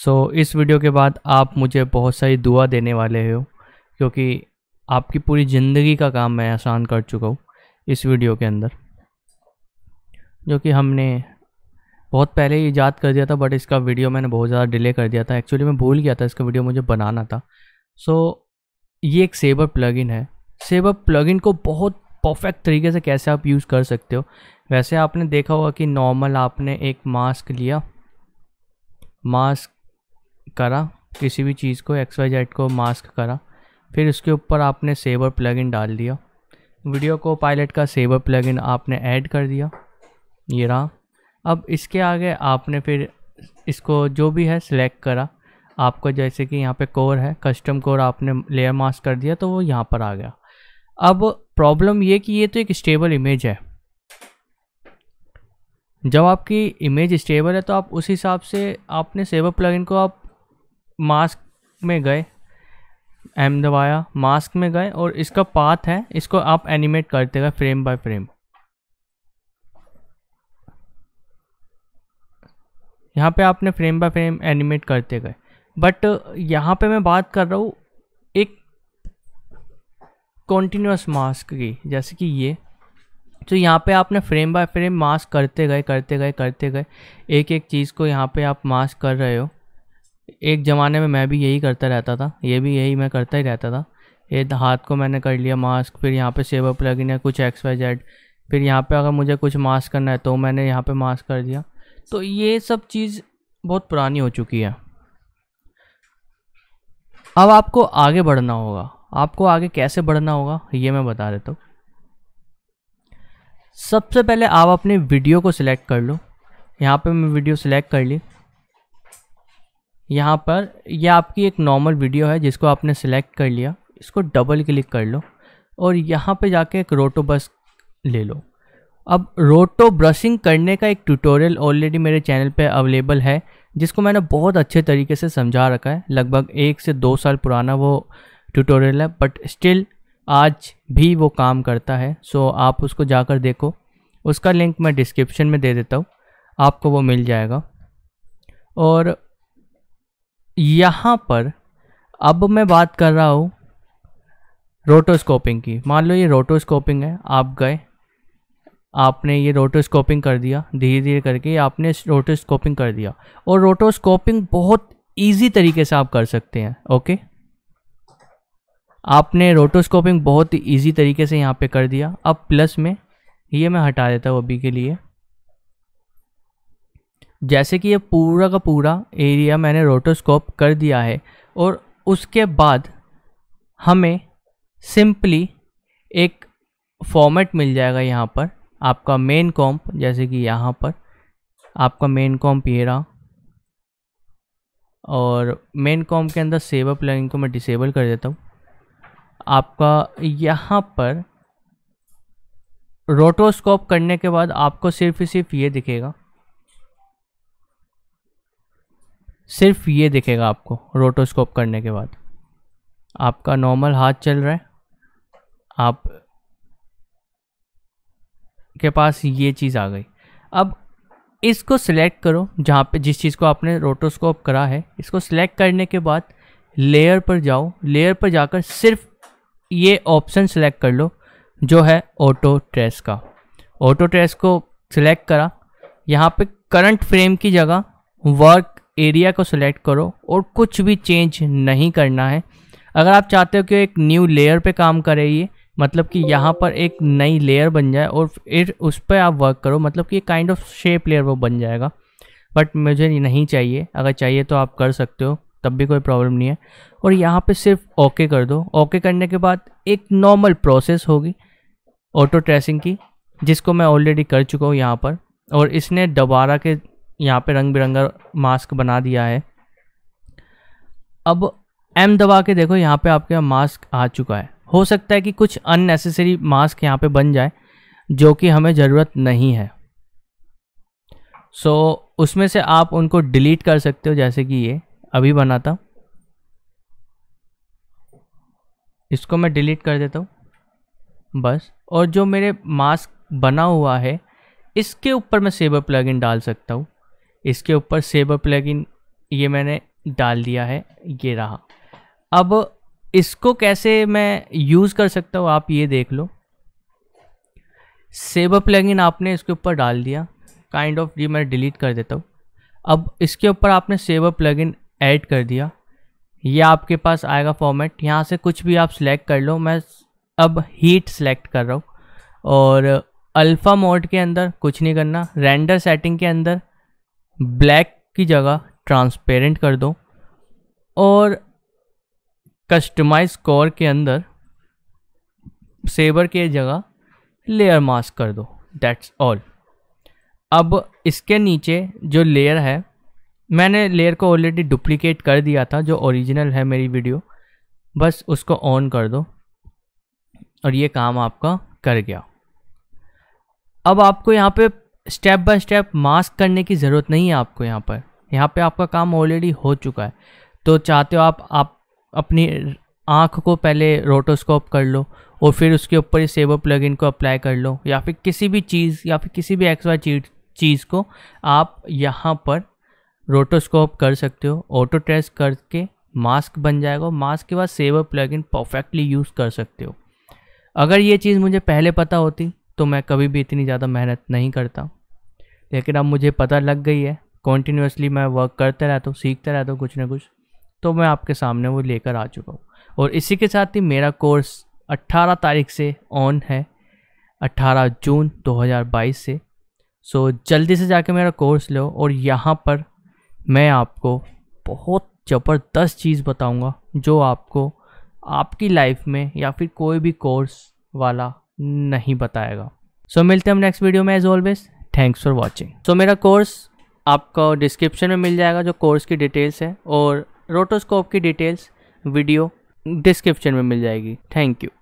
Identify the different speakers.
Speaker 1: सो so, इस video के बाद आप मुझे बहुत सारी दुआ देने वाले हो क्योंकि आपकी पूरी ज़िंदगी का काम मैं आसान कर चुका हूँ इस वीडियो के अंदर जो कि हमने बहुत पहले ही ईजाद कर दिया था बट इसका वीडियो मैंने बहुत ज़्यादा डिले कर दिया था एक्चुअली मैं भूल गया था इसका वीडियो मुझे बनाना था सो so, ये एक सेबर प्लगइन है सेबर प्लगइन को बहुत परफेक्ट तरीके से कैसे आप यूज़ कर सकते हो वैसे आपने देखा होगा कि नॉर्मल आपने एक मास्क लिया मास्क करा किसी भी चीज़ को एक्स वाई जेड को मास्क करा फिर उसके ऊपर आपने सेवर प्लगइन डाल दिया वीडियो को पायलट का सेवर प्लगइन आपने ऐड कर दिया ये रहा अब इसके आगे आपने फिर इसको जो भी है सिलेक्ट करा आपको जैसे कि यहाँ पे कोर है कस्टम कोर आपने लेयर मास्क कर दिया तो वो यहाँ पर आ गया अब प्रॉब्लम ये कि ये तो एक स्टेबल इमेज है जब आपकी इमेज स्टेबल है तो आप उस हिसाब से आपने सेवर प्लगइन को आप मास्क में गए एम दबाया मास्क में गए और इसका पाथ है इसको आप एनिमेट करते गए फ्रेम बाय फ्रेम यहाँ पे आपने फ्रेम बाय फ्रेम एनिमेट करते गए बट यहाँ पे मैं बात कर रहा हूँ एक कॉन्टिन्यूस मास्क की जैसे कि ये तो यहाँ पे आपने फ्रेम बाय फ्रेम मास्क करते गए करते गए करते गए एक एक चीज़ को यहाँ पे आप मास्क कर रहे हो एक ज़माने में मैं भी यही करता रहता था ये भी यही मैं करता ही रहता था ये हाथ को मैंने कर लिया मास्क फिर यहाँ पे सेवर प्लग इन है कुछ एक्स वाई जेड फिर यहाँ पे अगर मुझे कुछ मास्क करना है तो मैंने यहाँ पे मास्क कर दिया तो ये सब चीज़ बहुत पुरानी हो चुकी है अब आपको आगे बढ़ना होगा आपको आगे कैसे बढ़ना होगा ये मैं बता देता हूँ सबसे पहले आप अपने वीडियो को सिलेक्ट कर लो यहाँ पे मैं वीडियो सिलेक्ट कर ली यहाँ पर यह आपकी एक नॉर्मल वीडियो है जिसको आपने सेलेक्ट कर लिया इसको डबल क्लिक कर लो और यहाँ पे जाके एक रोटो ब्रश ले लो अब रोटो ब्रशिंग करने का एक ट्यूटोरियल ऑलरेडी मेरे चैनल पे अवेलेबल है जिसको मैंने बहुत अच्छे तरीके से समझा रखा है लगभग एक से दो साल पुराना वो ट्यूटोरियल है बट स्टिल आज भी वो काम करता है सो आप उसको जाकर देखो उसका लिंक मैं डिस्क्रिप्शन में दे देता हूँ आपको वो मिल जाएगा और यहाँ पर अब मैं बात कर रहा हूँ रोटोस्कोपिंग की मान लो ये रोटोस्कोपिंग है आप गए आपने ये रोटोस्कोपिंग कर दिया धीरे धीरे करके आपने रोटोस्कोपिंग कर दिया और रोटोस्कोपिंग बहुत इजी तरीके से आप कर सकते हैं ओके आपने रोटोस्कोपिंग बहुत ईजी तरीके से यहाँ पे कर दिया अब प्लस में ये मैं हटा देता हूँ अभी के लिए जैसे कि ये पूरा का पूरा एरिया मैंने रोटोस्कोप कर दिया है और उसके बाद हमें सिंपली एक फॉर्मेट मिल जाएगा यहाँ पर आपका मेन कॉम्प जैसे कि यहाँ पर आपका मेन कॉम्प ये रहा और मेन कॉम के अंदर अप लगिंग को मैं डिसेबल कर देता हूँ आपका यहाँ पर रोटोस्कोप करने के बाद आपको सिर्फ सिर्फ ये दिखेगा सिर्फ ये दिखेगा आपको रोटोस्कोप करने के बाद आपका नॉर्मल हाथ चल रहा है आप के पास ये चीज़ आ गई अब इसको सिलेक्ट करो जहाँ पे जिस चीज़ को आपने रोटोस्कोप करा है इसको सिलेक्ट करने के बाद लेयर पर जाओ लेयर पर जाकर सिर्फ ये ऑप्शन सिलेक्ट कर लो जो है ऑटो ट्रेस का ऑटो ट्रेस को सिलेक्ट करा यहाँ पे करंट फ्रेम की जगह वर्क एरिया को सिलेक्ट करो और कुछ भी चेंज नहीं करना है अगर आप चाहते हो कि एक न्यू लेयर पे काम करे ये मतलब कि यहाँ पर एक नई लेयर बन जाए और फिर उस पर आप वर्क करो मतलब कि काइंड ऑफ शेप लेयर वो बन जाएगा बट मुझे नहीं चाहिए अगर चाहिए तो आप कर सकते हो तब भी कोई प्रॉब्लम नहीं है और यहाँ पे सिर्फ ओके कर दो ओके करने के बाद एक नॉर्मल प्रोसेस होगी ऑटो ट्रेसिंग की जिसको मैं ऑलरेडी कर चुका हूँ यहाँ पर और इसने दोबारा के यहाँ पे रंग बिरंगा मास्क बना दिया है अब एम दबा के देखो यहाँ पे आपके मास्क आ चुका है हो सकता है कि कुछ अननेसेसरी मास्क यहाँ पे बन जाए जो कि हमें ज़रूरत नहीं है सो so, उसमें से आप उनको डिलीट कर सकते हो जैसे कि ये अभी बना था इसको मैं डिलीट कर देता हूँ बस और जो मेरे मास्क बना हुआ है इसके ऊपर मैं सेबर प्लगइन डाल सकता हूँ इसके ऊपर सेबर प्लगइन ये मैंने डाल दिया है ये रहा अब इसको कैसे मैं यूज़ कर सकता हूँ आप ये देख लो सेबर प्लगइन आपने इसके ऊपर डाल दिया काइंड ऑफ ये मैं डिलीट कर देता हूँ अब इसके ऊपर आपने सेवर प्लगइन ऐड कर दिया ये आपके पास आएगा फॉर्मेट यहाँ से कुछ भी आप सिलेक्ट कर लो मैं अब हीट सेलेक्ट कर रहा हूँ और अल्फ़ा मोड के अंदर कुछ नहीं करना रेंडर सेटिंग के अंदर ब्लैक की जगह ट्रांसपेरेंट कर दो और कस्टमाइज कोर के अंदर सेबर के जगह लेयर मास्क कर दो दैट्स ऑल अब इसके नीचे जो लेयर है मैंने लेयर को ऑलरेडी डुप्लीकेट कर दिया था जो ओरिजिनल है मेरी वीडियो बस उसको ऑन कर दो और ये काम आपका कर गया अब आपको यहाँ पे स्टेप बाय स्टेप मास्क करने की ज़रूरत नहीं है आपको यहाँ पर यहाँ पे आपका काम ऑलरेडी हो चुका है तो चाहते हो आप आप अपनी आँख को पहले रोटोस्कोप कर लो और फिर उसके ऊपर ही सेवो प्लग को अप्लाई कर लो या फिर किसी भी चीज़ या फिर किसी भी एक्सवा चीज चीज़ को आप यहाँ पर रोटोस्कोप कर सकते हो ऑटो टेस्ट करके मास्क बन जाएगा मास्क के बाद सेवर प्लगइन परफेक्टली यूज़ कर सकते हो अगर ये चीज़ मुझे पहले पता होती तो मैं कभी भी इतनी ज़्यादा मेहनत नहीं करता लेकिन अब मुझे पता लग गई है कॉन्टीन्यूसली मैं वर्क करते रहता हूँ सीखते रहता हूँ कुछ ना कुछ तो मैं आपके सामने वो लेकर आ चुका हूँ और इसी के साथ ही मेरा कोर्स 18 तारीख से ऑन है 18 जून 2022 से सो जल्दी से जाके मेरा कोर्स लो और यहाँ पर मैं आपको बहुत ज़बरदस्त चीज़ बताऊँगा जो आपको आपकी लाइफ में या फिर कोई भी कोर्स वाला नहीं बताएगा सो so, मिलते हैं हम नेक्स्ट वीडियो में as always thanks for watching so मेरा कोर्स आपको डिस्क्रिप्शन में मिल जाएगा जो कोर्स की डिटेल्स है और रोटोस्कोप की डिटेल्स वीडियो डिस्क्रिप्शन में मिल जाएगी थैंक यू